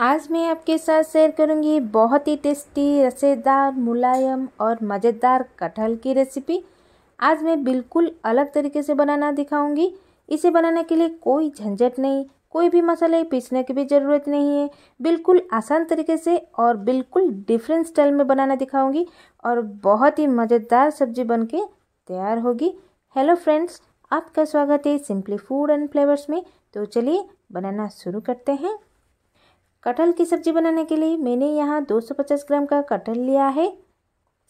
आज मैं आपके साथ शेयर करूंगी बहुत ही टेस्टी रसेदार मुलायम और मज़ेदार कटहल की रेसिपी आज मैं बिल्कुल अलग तरीके से बनाना दिखाऊंगी इसे बनाने के लिए कोई झंझट नहीं कोई भी मसाले पीसने की भी ज़रूरत नहीं है बिल्कुल आसान तरीके से और बिल्कुल डिफरेंट स्टाइल में बनाना दिखाऊंगी और बहुत ही मज़ेदार सब्जी बन तैयार होगी हेलो फ्रेंड्स आपका स्वागत है सिंपली फूड एंड फ्लेवर्स में तो चलिए बनाना शुरू करते हैं कटहल की सब्ज़ी बनाने के लिए मैंने यहाँ 250 ग्राम का कटहल लिया है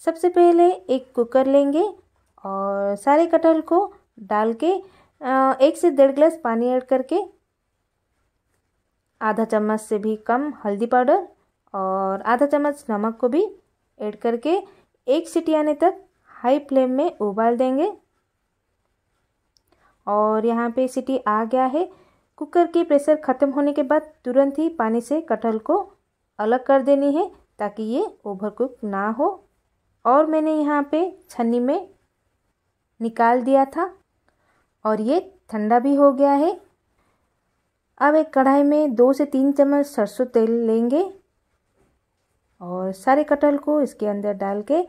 सबसे पहले एक कुकर लेंगे और सारे कटहल को डाल के एक से डेढ़ गिलास पानी ऐड करके आधा चम्मच से भी कम हल्दी पाउडर और आधा चम्मच नमक को भी ऐड करके एक सीटी आने तक हाई फ्लेम में उबाल देंगे और यहाँ पे सीटी आ गया है कुकर की प्रेशर ख़त्म होने के बाद तुरंत ही पानी से कटहल को अलग कर देनी है ताकि ये ओवर कुक ना हो और मैंने यहाँ पे छन्नी में निकाल दिया था और ये ठंडा भी हो गया है अब एक कढ़ाई में दो से तीन चम्मच सरसों तेल लेंगे और सारे कटहल को इसके अंदर डाल के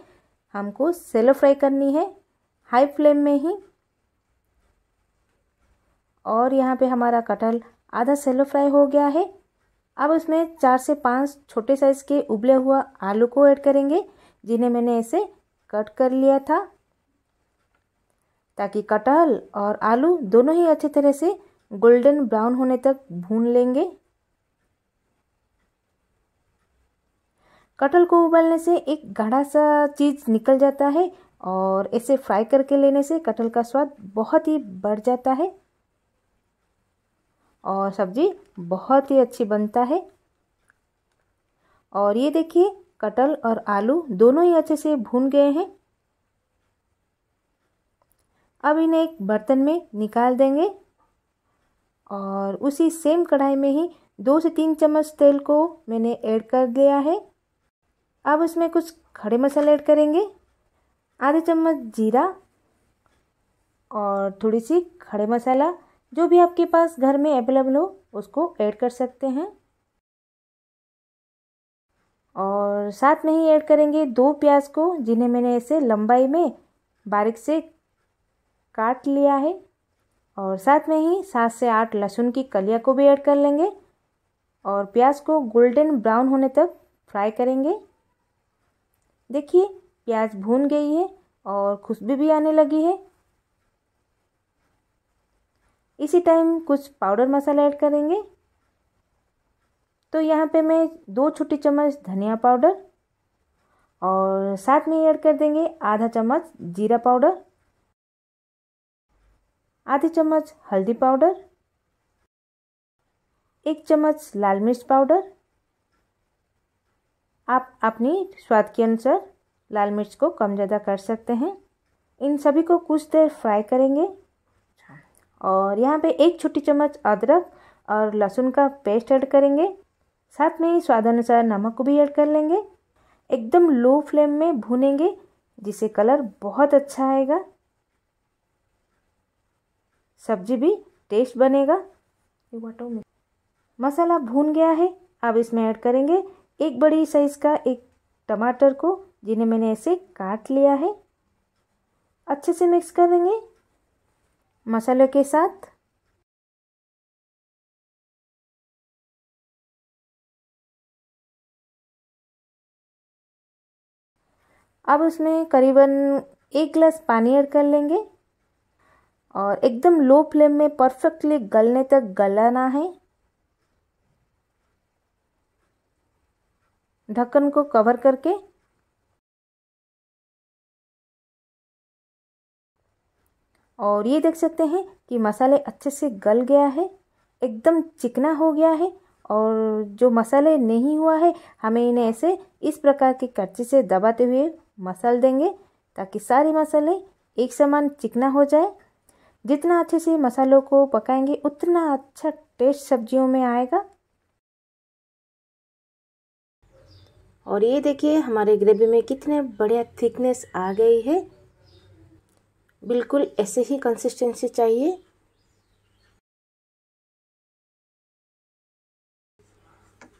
हमको सेलो फ्राई करनी है हाई फ्लेम में ही और यहाँ पे हमारा कटहल आधा सेलो फ्राई हो गया है अब उसमें चार से पांच छोटे साइज़ के उबले हुआ आलू को ऐड करेंगे जिन्हें मैंने ऐसे कट कर लिया था ताकि कटहल और आलू दोनों ही अच्छी तरह से गोल्डन ब्राउन होने तक भून लेंगे कटहल को उबलने से एक गाढ़ा सा चीज़ निकल जाता है और इसे फ्राई करके लेने से कटहल का स्वाद बहुत ही बढ़ जाता है और सब्ज़ी बहुत ही अच्छी बनता है और ये देखिए कटल और आलू दोनों ही अच्छे से भून गए हैं अब इन्हें एक बर्तन में निकाल देंगे और उसी सेम कढ़ाई में ही दो से तीन चम्मच तेल को मैंने ऐड कर दिया है अब इसमें कुछ खड़े मसाले ऐड करेंगे आधे चम्मच जीरा और थोड़ी सी खड़े मसाला जो भी आपके पास घर में अवेलेबल हो उसको ऐड कर सकते हैं और साथ में ही ऐड करेंगे दो प्याज को जिन्हें मैंने ऐसे लंबाई में बारीक से काट लिया है और साथ में ही सात से आठ लहसुन की कलिया को भी ऐड कर लेंगे और प्याज को गोल्डन ब्राउन होने तक फ्राई करेंगे देखिए प्याज भून गई है और खुशबू भी आने लगी है इसी टाइम कुछ पाउडर मसाला ऐड करेंगे तो यहाँ पे मैं दो छोटी चम्मच धनिया पाउडर और साथ में ऐड कर देंगे आधा चम्मच जीरा पाउडर आधी चम्मच हल्दी पाउडर एक चम्मच लाल मिर्च पाउडर आप अपनी स्वाद के अनुसार लाल मिर्च को कम ज़्यादा कर सकते हैं इन सभी को कुछ देर फ्राई करेंगे और यहाँ पे एक छोटी चम्मच अदरक और लहसुन का पेस्ट ऐड करेंगे साथ में ही स्वाद अनुसार नमक को भी ऐड कर लेंगे एकदम लो फ्लेम में भूनेंगे जिससे कलर बहुत अच्छा आएगा सब्जी भी टेस्ट बनेगा मसाला भून गया है अब इसमें ऐड करेंगे एक बड़ी साइज़ का एक टमाटर को जिन्हें मैंने ऐसे काट लिया है अच्छे से मिक्स कर देंगे मसालों के साथ अब उसमें करीबन एक ग्लास पानी ऐड कर लेंगे और एकदम लो फ्लेम में परफेक्टली गलने तक गलाना है ढक्कन को कवर करके और ये देख सकते हैं कि मसाले अच्छे से गल गया है एकदम चिकना हो गया है और जो मसाले नहीं हुआ है हमें इन्हें ऐसे इस प्रकार के कच्ची से दबाते हुए मसल देंगे ताकि सारे मसाले एक समान चिकना हो जाए जितना अच्छे से मसालों को पकाएंगे उतना अच्छा टेस्ट सब्जियों में आएगा और ये देखिए हमारे ग्रेवी में कितने बढ़िया थिकनेस आ गई है बिल्कुल ऐसे ही कंसिस्टेंसी चाहिए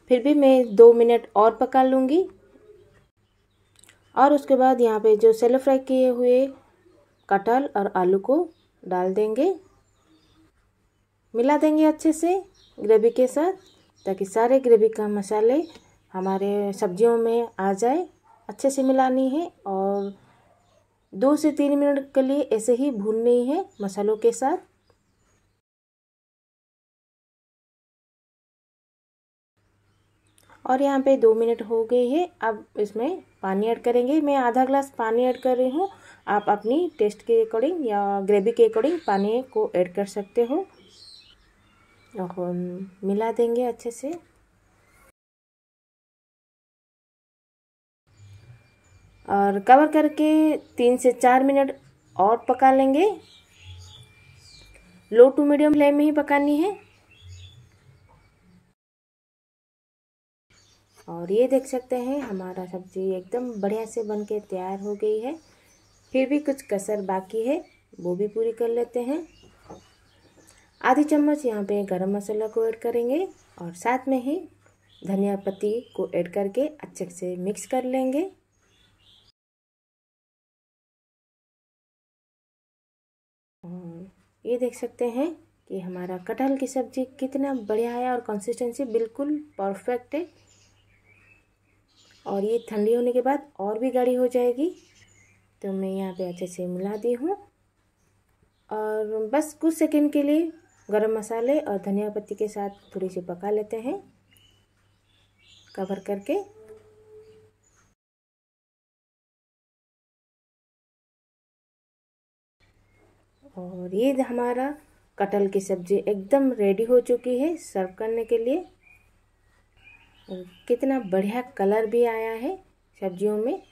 फिर भी मैं दो मिनट और पका लूँगी और उसके बाद यहाँ पे जो सेलो फ्राई किए हुए कटहल और आलू को डाल देंगे मिला देंगे अच्छे से ग्रेवी के साथ ताकि सारे ग्रेवी का मसाले हमारे सब्जियों में आ जाए अच्छे से मिलानी है और दो से तीन मिनट के लिए ऐसे ही भूनने है मसालों के साथ और यहाँ पे दो मिनट हो गए हैं अब इसमें पानी ऐड करेंगे मैं आधा ग्लास पानी ऐड कर रही हूँ आप अपनी टेस्ट के अकॉर्डिंग या ग्रेवी के अकॉर्डिंग पानी को ऐड कर सकते हो और मिला देंगे अच्छे से और कवर करके तीन से चार मिनट और पका लेंगे लो टू मीडियम फ्लेम में ही पकानी है और ये देख सकते हैं हमारा सब्ज़ी एकदम बढ़िया से बन के तैयार हो गई है फिर भी कुछ कसर बाकी है वो भी पूरी कर लेते हैं आधी चम्मच यहाँ पे गरम मसाला को ऐड करेंगे और साथ में ही धनिया पत्ती को ऐड करके अच्छे से मिक्स कर लेंगे ये देख सकते हैं कि हमारा कटहल की सब्ज़ी कितना बढ़िया है और कंसिस्टेंसी बिल्कुल परफेक्ट है और ये ठंडी होने के बाद और भी गाढ़ी हो जाएगी तो मैं यहाँ पे अच्छे से मिला दी हूँ और बस कुछ सेकंड के लिए गरम मसाले और धनिया पत्ती के साथ थोड़ी सी पका लेते हैं कवर करके और ये हमारा कटहल की सब्ज़ी एकदम रेडी हो चुकी है सर्व करने के लिए और कितना बढ़िया कलर भी आया है सब्जियों में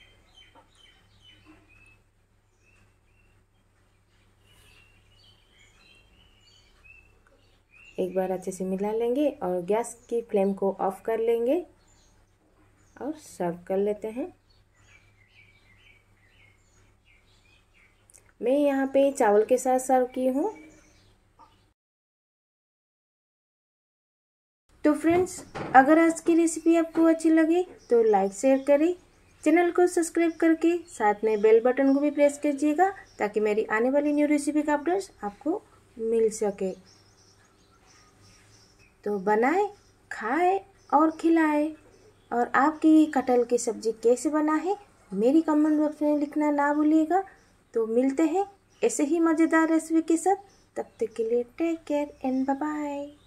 एक बार अच्छे से मिला लेंगे और गैस की फ्लेम को ऑफ कर लेंगे और सर्व कर लेते हैं मैं यहाँ पे चावल के साथ सर्व की हूँ तो फ्रेंड्स अगर आज की रेसिपी आपको अच्छी लगी तो लाइक शेयर करें चैनल को सब्सक्राइब करके साथ में बेल बटन को भी प्रेस कीजिएगा ताकि मेरी आने वाली न्यू रेसिपी का अपडेट्स आपको मिल सके तो बनाए खाए और खिलाए और आपकी कटहल की सब्ज़ी कैसे बना है मेरी कमेंट बॉक्स में लिखना ना भूलिएगा तो मिलते हैं ऐसे ही मज़ेदार रेसिपी के साथ तब तक के लिए टेक केयर एंड बाय